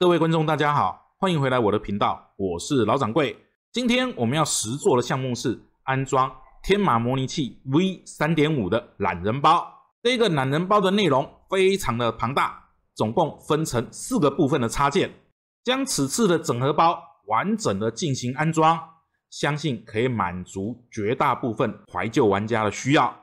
各位观众，大家好，欢迎回来我的频道，我是老掌柜。今天我们要实做的项目是安装天马模拟器 V 三点五的懒人包。这个懒人包的内容非常的庞大，总共分成四个部分的插件，将此次的整合包完整的进行安装，相信可以满足绝大部分怀旧玩家的需要。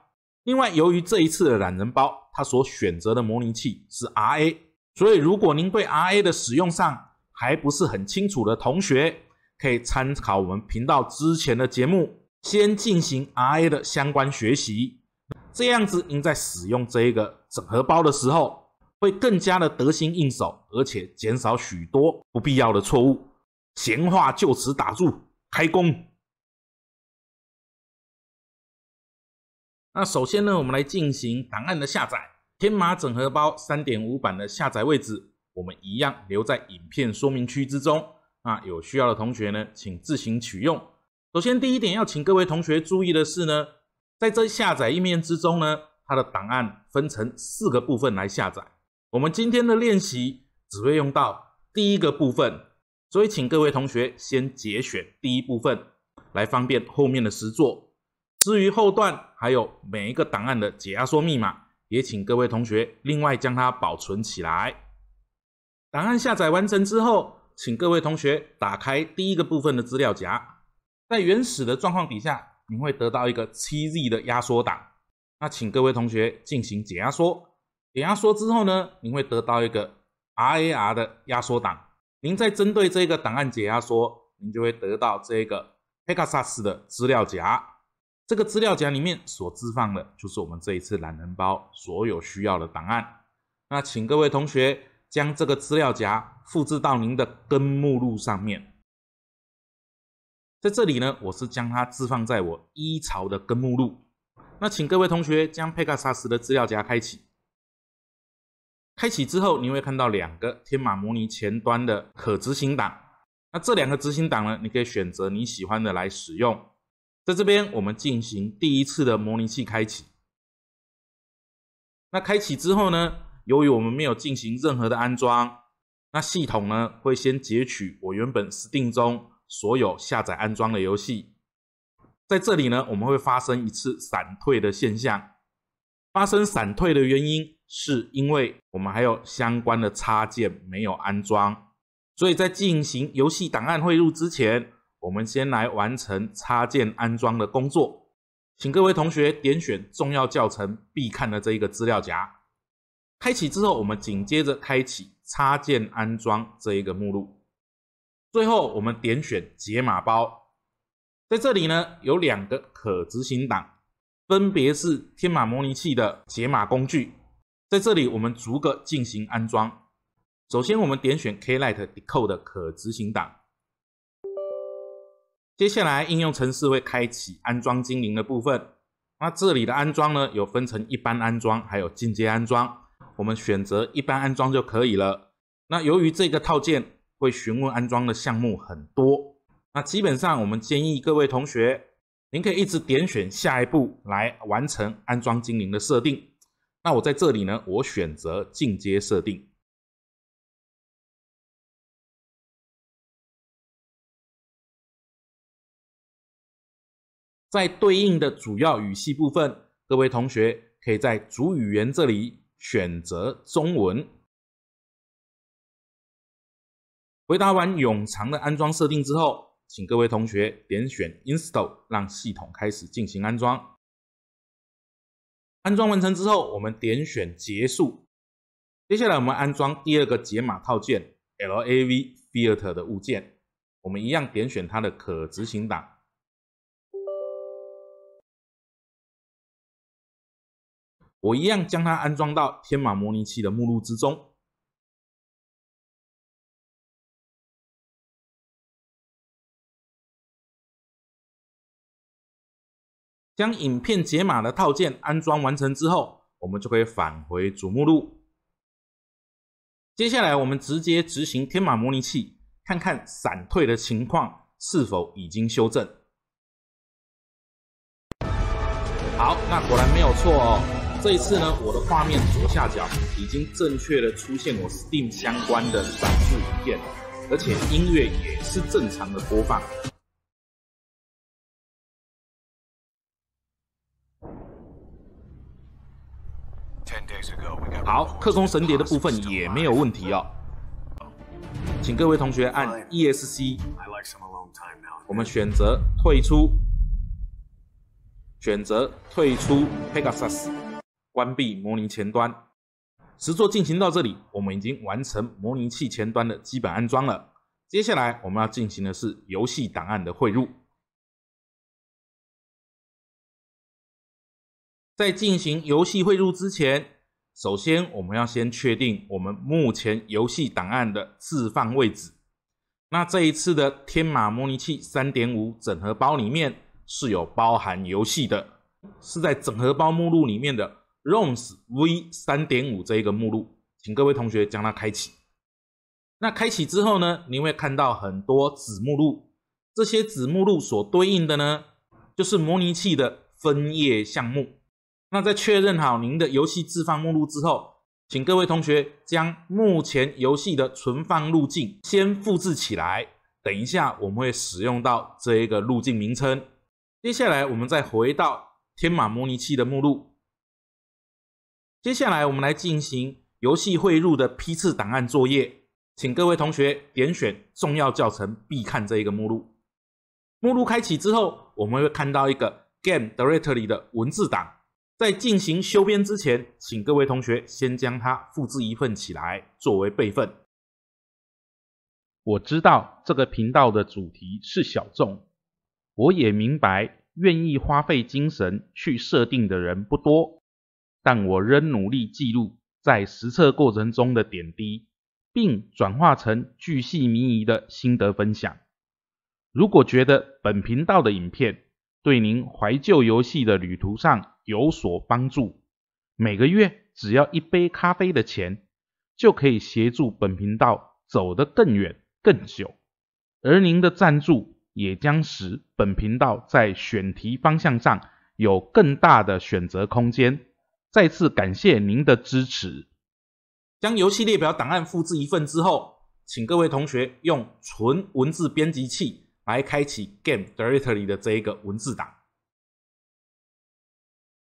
另外，由于这一次的懒人包，它所选择的模拟器是 RA。所以，如果您对 R A 的使用上还不是很清楚的同学，可以参考我们频道之前的节目，先进行 R A 的相关学习。这样子，您在使用这一个整合包的时候，会更加的得心应手，而且减少许多不必要的错误。闲话就此打住，开工。那首先呢，我们来进行档案的下载。天马整合包三点五版的下载位置，我们一样留在影片说明区之中。那有需要的同学呢，请自行取用。首先，第一点要请各位同学注意的是呢，在这下载页面之中呢，它的档案分成四个部分来下载。我们今天的练习只会用到第一个部分，所以请各位同学先节选第一部分，来方便后面的实作。至于后段还有每一个档案的解压缩密码。也请各位同学另外将它保存起来。档案下载完成之后，请各位同学打开第一个部分的资料夹。在原始的状况底下，你会得到一个七 z 的压缩档。那请各位同学进行解压缩。解压缩之后呢，你会得到一个 RAR 的压缩档。您再针对这个档案解压缩，您就会得到这个 p e c a s a 的资料夹。这个资料夹里面所置放的就是我们这一次懒人包所有需要的档案。那请各位同学将这个资料夹复制到您的根目录上面。在这里呢，我是将它置放在我一槽的根目录。那请各位同学将佩 s u 斯的资料夹开启。开启之后，你会看到两个天马模拟前端的可执行档。那这两个执行档呢，你可以选择你喜欢的来使用。在这边，我们进行第一次的模拟器开启。那开启之后呢，由于我们没有进行任何的安装，那系统呢会先截取我原本 Steam 中所有下载安装的游戏。在这里呢，我们会发生一次闪退的现象。发生闪退的原因是因为我们还有相关的插件没有安装，所以在进行游戏档案汇入之前。我们先来完成插件安装的工作，请各位同学点选重要教程必看的这一个资料夹。开启之后，我们紧接着开启插件安装这一个目录。最后，我们点选解码包，在这里呢有两个可执行档，分别是天马模拟器的解码工具。在这里，我们逐个进行安装。首先，我们点选 K Lite Decode 可执行档。接下来，应用程式会开启安装精灵的部分。那这里的安装呢，有分成一般安装，还有进阶安装。我们选择一般安装就可以了。那由于这个套件会询问安装的项目很多，那基本上我们建议各位同学，您可以一直点选下一步来完成安装精灵的设定。那我在这里呢，我选择进阶设定。在对应的主要语系部分，各位同学可以在主语言这里选择中文。回答完永长的安装设定之后，请各位同学点选 Install，让系统开始进行安装。安装完成之后，我们点选结束。接下来，我们安装第二个解码套件 LAV Filter 的物件，我们一样点选它的可执行档。我一样将它安装到天马模拟器的目录之中。将影片解码的套件安装完成之后，我们就可以返回主目录。接下来，我们直接执行天马模拟器，看看闪退的情况是否已经修正。好，那果然没有错哦。这一次呢，我的画面左下角已经正确的出现我 Steam 相关的展示影片，而且音乐也是正常的播放。好，刻工神碟的部分也没有问题哦。请各位同学按 ESC，我们选择退出，选择退出 Pegasus。关闭模拟前端，实作进行到这里，我们已经完成模拟器前端的基本安装了。接下来我们要进行的是游戏档案的汇入。在进行游戏汇入之前，首先我们要先确定我们目前游戏档案的置放位置。那这一次的天马模拟器三点五整合包里面是有包含游戏的，是在整合包目录里面的。Roms v 三点五这一个目录，请各位同学将它开启。那开启之后呢，您会看到很多子目录，这些子目录所对应的呢，就是模拟器的分页项目。那在确认好您的游戏置放目录之后，请各位同学将目前游戏的存放路径先复制起来，等一下我们会使用到这一个路径名称。接下来我们再回到天马模拟器的目录。接下来，我们来进行游戏汇入的批次档案作业，请各位同学点选“重要教程必看”这一个目录。目录开启之后，我们会看到一个 Game Directory 的文字档。在进行修编之前，请各位同学先将它复制一份起来作为备份。我知道这个频道的主题是小众，我也明白愿意花费精神去设定的人不多。但我仍努力记录在实测过程中的点滴，并转化成巨细靡遗的心得分享。如果觉得本频道的影片对您怀旧游戏的旅途上有所帮助，每个月只要一杯咖啡的钱，就可以协助本频道走得更远、更久。而您的赞助也将使本频道在选题方向上有更大的选择空间。再次感谢您的支持。将游戏列表档案复制一份之后，请各位同学用纯文字编辑器来开启 Game Director 里的这一个文字档。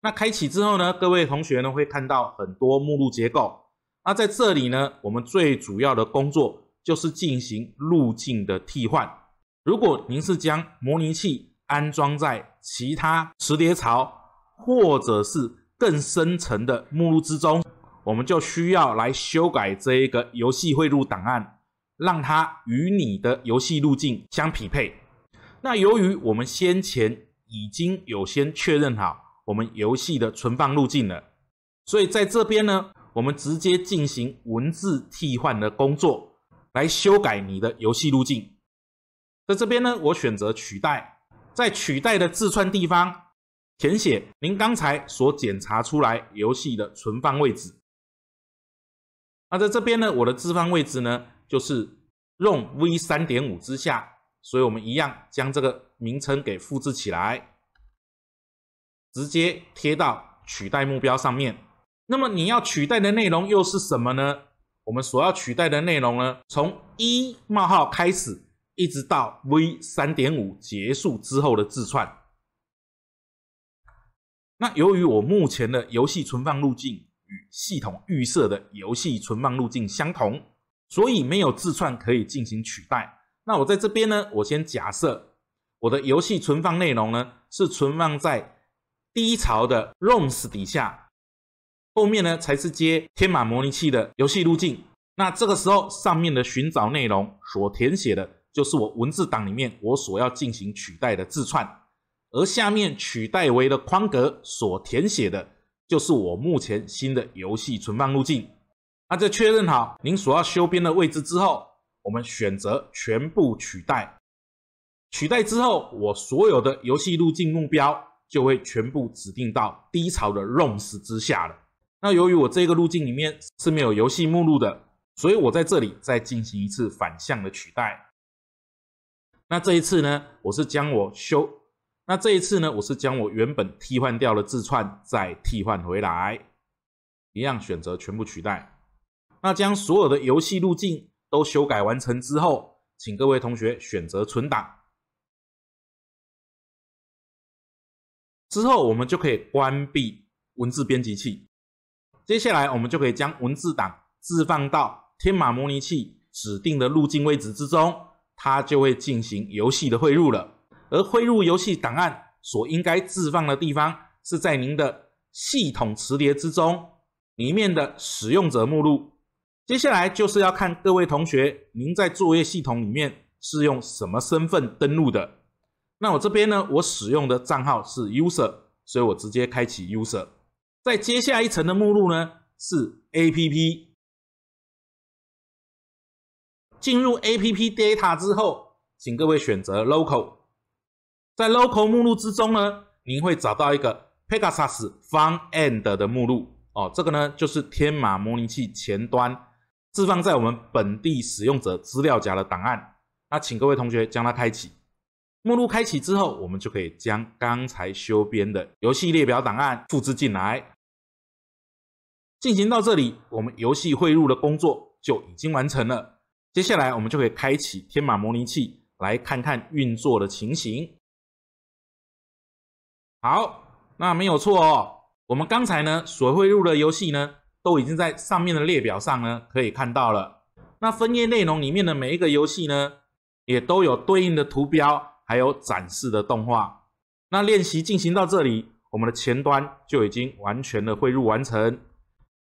那开启之后呢，各位同学呢会看到很多目录结构。那在这里呢，我们最主要的工作就是进行路径的替换。如果您是将模拟器安装在其他磁碟槽，或者是更深层的目录之中，我们就需要来修改这一个游戏汇入档案，让它与你的游戏路径相匹配。那由于我们先前已经有先确认好我们游戏的存放路径了，所以在这边呢，我们直接进行文字替换的工作，来修改你的游戏路径。在这边呢，我选择取代，在取代的自串地方。填写您刚才所检查出来游戏的存放位置。那在这边呢，我的置放位置呢就是 ROM V 三点五之下，所以我们一样将这个名称给复制起来，直接贴到取代目标上面。那么你要取代的内容又是什么呢？我们所要取代的内容呢，从一冒号开始，一直到 V 三点五结束之后的自串。那由于我目前的游戏存放路径与系统预设的游戏存放路径相同，所以没有自串可以进行取代。那我在这边呢，我先假设我的游戏存放内容呢是存放在第一槽的 ROMS 底下，后面呢才是接天马模拟器的游戏路径。那这个时候上面的寻找内容所填写的就是我文字档里面我所要进行取代的自串。而下面取代为的框格所填写的，就是我目前新的游戏存放路径。那在确认好您所要修边的位置之后，我们选择全部取代。取代之后，我所有的游戏路径目标就会全部指定到低潮的 Roms 之下了。那由于我这个路径里面是没有游戏目录的，所以我在这里再进行一次反向的取代。那这一次呢，我是将我修那这一次呢，我是将我原本替换掉了字串，再替换回来，一样选择全部取代。那将所有的游戏路径都修改完成之后，请各位同学选择存档。之后我们就可以关闭文字编辑器。接下来我们就可以将文字档置放到天马模拟器指定的路径位置之中，它就会进行游戏的汇入了。而汇入游戏档案所应该置放的地方是在您的系统磁碟之中，里面的使用者目录。接下来就是要看各位同学，您在作业系统里面是用什么身份登录的。那我这边呢，我使用的账号是 user，所以我直接开启 user。在接下一层的目录呢是 app，进入 app data 之后，请各位选择 local。在 local 目录之中呢，您会找到一个 Pegasus Fun End 的目录哦，这个呢就是天马模拟器前端置放在我们本地使用者资料夹的档案。那请各位同学将它开启。目录开启之后，我们就可以将刚才修编的游戏列表档案复制进来。进行到这里，我们游戏汇入的工作就已经完成了。接下来我们就可以开启天马模拟器，来看看运作的情形。好，那没有错哦。我们刚才呢所汇入的游戏呢，都已经在上面的列表上呢可以看到了。那分页内容里面的每一个游戏呢，也都有对应的图标，还有展示的动画。那练习进行到这里，我们的前端就已经完全的汇入完成。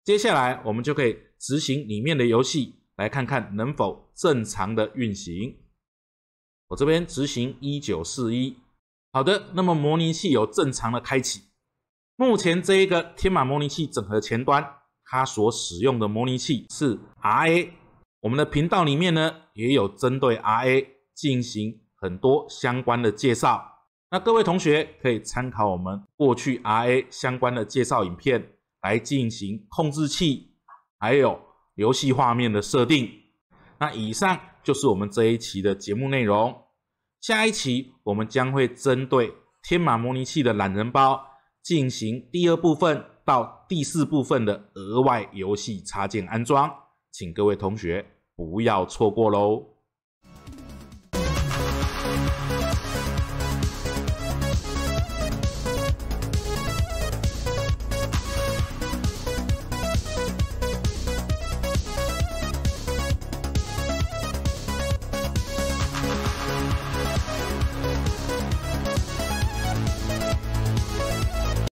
接下来我们就可以执行里面的游戏，来看看能否正常的运行。我这边执行一九四一。好的，那么模拟器有正常的开启。目前这一个天马模拟器整合前端，它所使用的模拟器是 RA。我们的频道里面呢，也有针对 RA 进行很多相关的介绍。那各位同学可以参考我们过去 RA 相关的介绍影片来进行控制器还有游戏画面的设定。那以上就是我们这一期的节目内容。下一期我们将会针对天马模拟器的懒人包进行第二部分到第四部分的额外游戏插件安装，请各位同学不要错过喽。